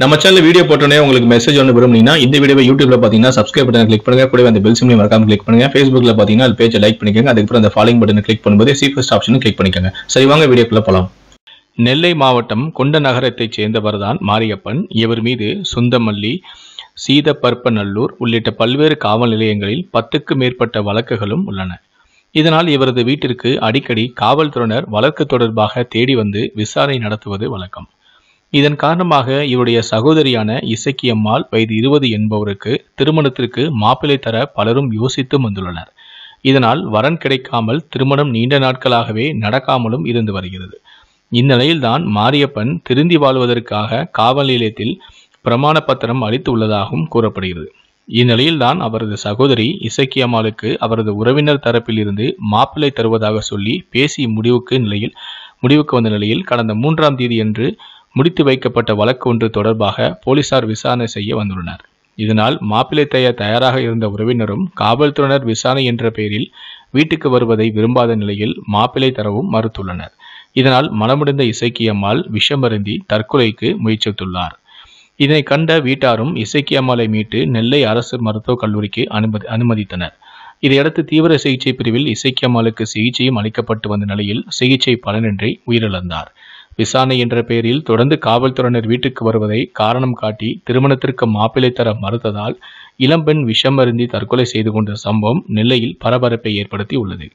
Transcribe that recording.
நம்ம channel video போட்டோன்னே உங்களுக்கு மெசேஜ் ஒன்று விரும்புனீங்கன்னா இந்த வீடியோ யூடியூப்ல பார்த்தீங்கன்னா சப்ஸ்கிரைப் பட்டன் கிளிக் பண்ணுங்க கூட அந்த பெல் சிம்லையும் மறக்காம கிளிக் பண்ணுங்க ஃபேஸ்புக்ல பார்த்தீங்கன்னா அது பேஜை லைக் பண்ணிக்கோங்க அதுக்கப்புறம் அந்த ஃபாலோ பட்டன் கிளிக் பண்ணும்போது சீஃபஸ்ட் ஆப்ஷன் கிளிக் பண்ணிக்கோங்க சரி வாங்க வீடியோக்குள்ள போலாம் நெல்லை மாவட்டம் கொண்ட நகரத்தைச் சேர்ந்தவர்தான் மாரியப்பன் இவர் மீது சுந்தமல்லி சீதப்பற்பநல்லூர் உள்ளிட்ட பல்வேறு காவல் நிலையங்களில் பத்துக்கு மேற்பட்ட வழக்குகளும் உள்ளன இதனால் இவரது வீட்டிற்கு அடிக்கடி காவல்துறையினர் வழக்கு தொடர்பாக தேடி வந்து விசாரணை நடத்துவது வழக்கம் இதன் காரணமாக இவருடைய சகோதரியான இசக்கி அம்மாள் வயது இருபது என்பவருக்கு திருமணத்திற்கு மாப்பிள்ளை தர பலரும் யோசித்து வந்துள்ளனர் இதனால் வரன் கிடைக்காமல் திருமணம் நீண்ட நாட்களாகவே நடக்காமலும் இருந்து வருகிறது இந்நிலையில்தான் மாரியப்பன் திருந்தி வாழ்வதற்காக காவல் நிலையத்தில் பிரமாண பத்திரம் அளித்து உள்ளதாகவும் கூறப்படுகிறது இந்நிலையில்தான் அவரது சகோதரி இசக்கியம்மாளுக்கு அவரது உறவினர் தரப்பில் இருந்து மாப்பிள்ளை தருவதாக சொல்லி பேசி முடிவுக்கு நிலையில் முடிவுக்கு வந்த நிலையில் கடந்த மூன்றாம் தேதியன்று முடித்து வைக்கப்பட்ட வழக்கு ஒன்று தொடர்பாக போலீசார் விசாரணை செய்ய வந்துள்ளனர் இதனால் மாப்பிள்ளை தய தயாராக இருந்த உறவினரும் காவல்துறையினர் விசாரணை என்ற பெயரில் வீட்டுக்கு வருவதை விரும்பாத நிலையில் மாப்பிள்ளை தரவும் மறுத்துள்ளனர் இதனால் மனமுடைந்த இசைக்கு அம்மாள் விஷமருந்தி தற்கொலைக்கு முயற்சித்துள்ளார் இதனை கண்ட வீட்டாரும் இசைக்கு அம்மாளை மீட்டு நெல்லை அரசு மருத்துவக் கல்லூரிக்கு அனுமதி அனுமதித்தனர் இதையடுத்து தீவிர சிகிச்சை பிரிவில் இசைக்கு அம்மாளுக்கு சிகிச்சையும் அளிக்கப்பட்டு வந்த நிலையில் சிகிச்சை பலனின்றி உயிரிழந்தார் விசாரணை என்ற பெயரில் தொடர்ந்து காவல்துறையினர் வீட்டுக்கு வருவதை காரணம் காட்டி திருமணத்திற்கு மாப்பிள்ளை தர மறுத்ததால் இளம்பெண் விஷமருந்தி தற்கொலை செய்து கொண்ட சம்பவம் நெல்லையில் பரபரப்பை ஏற்படுத்தி உள்ளது